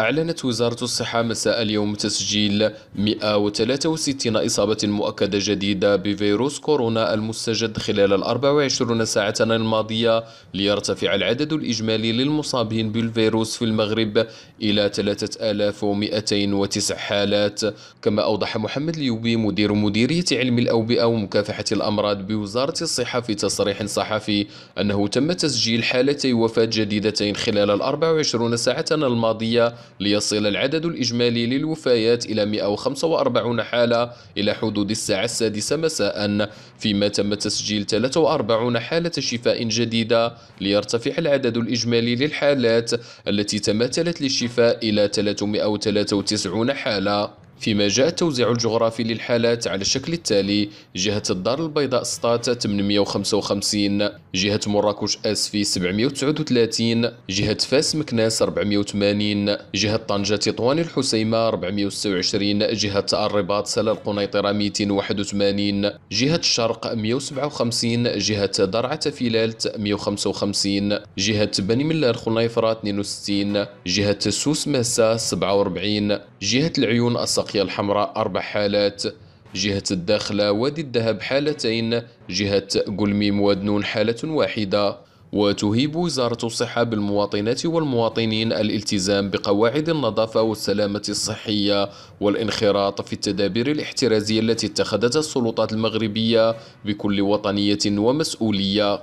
أعلنت وزارة الصحة مساء اليوم تسجيل 163 إصابة مؤكدة جديدة بفيروس كورونا المستجد خلال ال 24 ساعة الماضية ليرتفع العدد الإجمالي للمصابين بالفيروس في المغرب إلى 3209 حالات كما أوضح محمد اليوبي مدير مديرية علم الأوبئة ومكافحة الأمراض بوزارة الصحة في تصريح صحفي أنه تم تسجيل حالتي وفاة جديدتين خلال ال 24 ساعة الماضية ليصل العدد الإجمالي للوفيات إلى 145 حالة إلى حدود الساعة السادسة مساء فيما تم تسجيل 43 حالة شفاء جديدة ليرتفع العدد الإجمالي للحالات التي تماثلت للشفاء إلى 393 حالة فيما جاء التوزيع الجغرافي للحالات على الشكل التالي جهة الدار البيضاء سطات 855 جهة مراكش أسفي 739 جهة فاس مكناس 480 جهة طنجة تطوان الحسيمة 426 جهة الرباط سلا القنيطرة 281 جهة الشرق 157 جهة درعة فيلالت 155 جهة بني ملال خنيفرة 62 جهة سوس ماسة 47 جهة العيون الصقر الباقية الحمراء أربع حالات جهة الداخلة وادي الذهب حالتين جهة قلميم ودنون حالة واحدة وتهيب وزارة الصحة بالمواطنات والمواطنين الالتزام بقواعد النظافة والسلامة الصحية والانخراط في التدابير الاحترازية التي اتخذتها السلطات المغربية بكل وطنية ومسؤولية